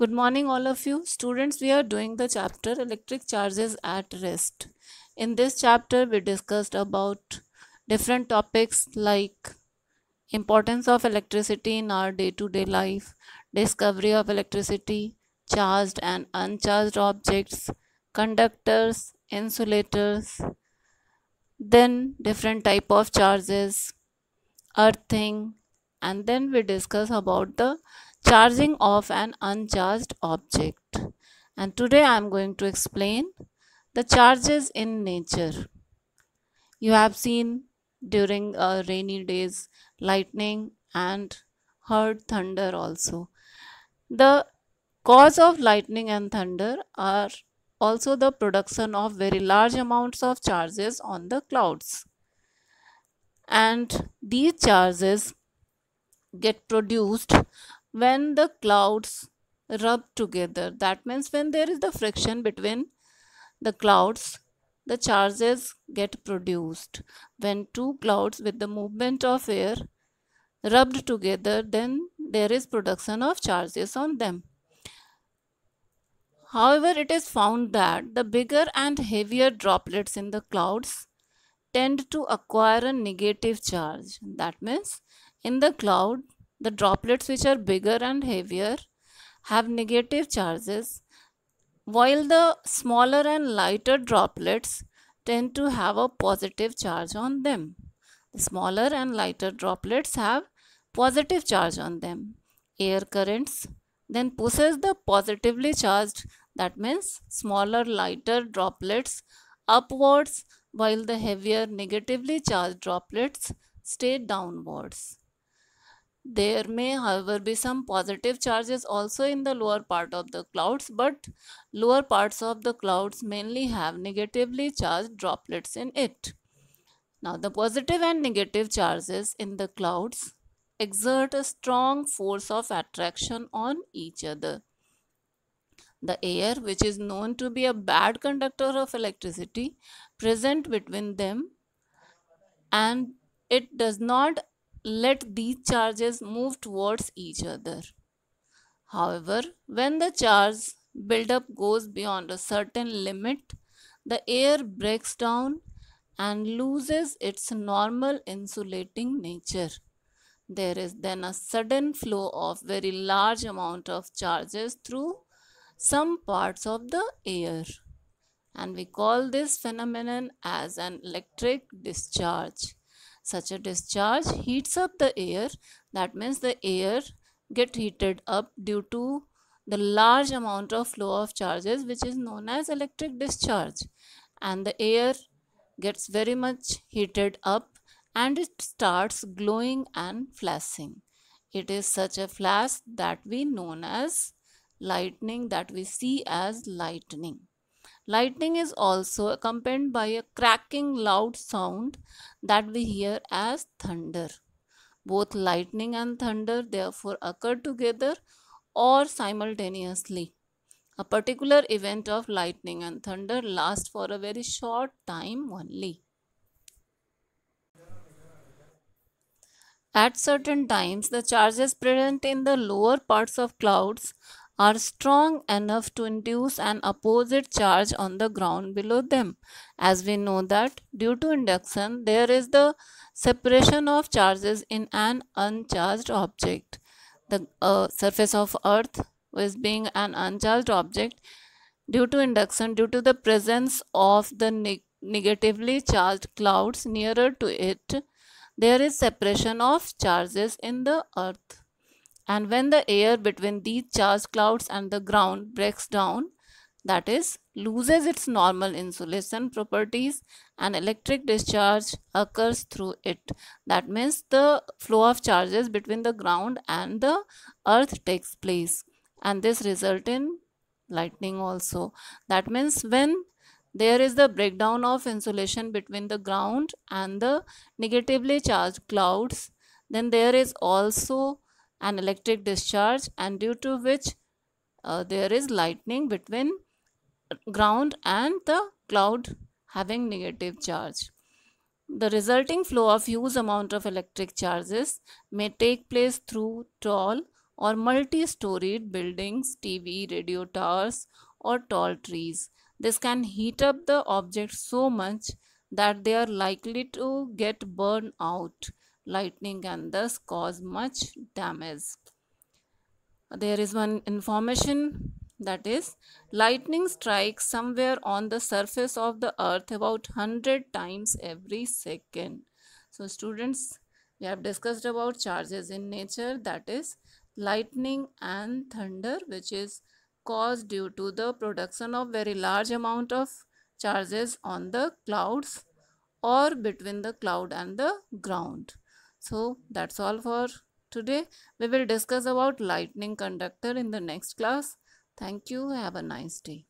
Good morning all of you. Students, we are doing the chapter electric charges at rest. In this chapter, we discussed about different topics like importance of electricity in our day-to-day -day life, discovery of electricity, charged and uncharged objects, conductors, insulators, then different type of charges, earthing, and then we discuss about the charging of an uncharged object and today I am going to explain the charges in nature. You have seen during uh, rainy days lightning and heard thunder also. The cause of lightning and thunder are also the production of very large amounts of charges on the clouds. And these charges get produced when the clouds rub together that means when there is the friction between the clouds the charges get produced when two clouds with the movement of air rubbed together then there is production of charges on them however it is found that the bigger and heavier droplets in the clouds tend to acquire a negative charge that means in the cloud the droplets which are bigger and heavier have negative charges while the smaller and lighter droplets tend to have a positive charge on them. The smaller and lighter droplets have positive charge on them. Air currents then pushes the positively charged that means smaller lighter droplets upwards while the heavier negatively charged droplets stay downwards. There may, however, be some positive charges also in the lower part of the clouds, but lower parts of the clouds mainly have negatively charged droplets in it. Now, the positive and negative charges in the clouds exert a strong force of attraction on each other. The air, which is known to be a bad conductor of electricity, present between them and it does not let these charges move towards each other. However, when the charge buildup goes beyond a certain limit, the air breaks down and loses its normal insulating nature. There is then a sudden flow of very large amount of charges through some parts of the air. And we call this phenomenon as an electric discharge. Such a discharge heats up the air. That means the air get heated up due to the large amount of flow of charges which is known as electric discharge and the air gets very much heated up and it starts glowing and flashing. It is such a flash that we known as lightning that we see as lightning. Lightning is also accompanied by a cracking loud sound that we hear as thunder. Both lightning and thunder therefore occur together or simultaneously. A particular event of lightning and thunder lasts for a very short time only. At certain times, the charges present in the lower parts of clouds are strong enough to induce an opposite charge on the ground below them. As we know that due to induction, there is the separation of charges in an uncharged object. The uh, surface of earth is being an uncharged object due to induction due to the presence of the ne negatively charged clouds nearer to it there is separation of charges in the earth and when the air between these charged clouds and the ground breaks down that is loses its normal insulation properties and electric discharge occurs through it that means the flow of charges between the ground and the earth takes place and this result in lightning also that means when there is the breakdown of insulation between the ground and the negatively charged clouds then there is also an electric discharge and due to which uh, there is lightning between ground and the cloud having negative charge. The resulting flow of huge amount of electric charges may take place through tall or multi-storied buildings, TV, radio towers or tall trees. This can heat up the object so much that they are likely to get burned out lightning and thus cause much damage there is one information that is lightning strikes somewhere on the surface of the earth about 100 times every second so students we have discussed about charges in nature that is lightning and thunder which is caused due to the production of very large amount of charges on the clouds or between the cloud and the ground so that's all for today we will discuss about lightning conductor in the next class thank you have a nice day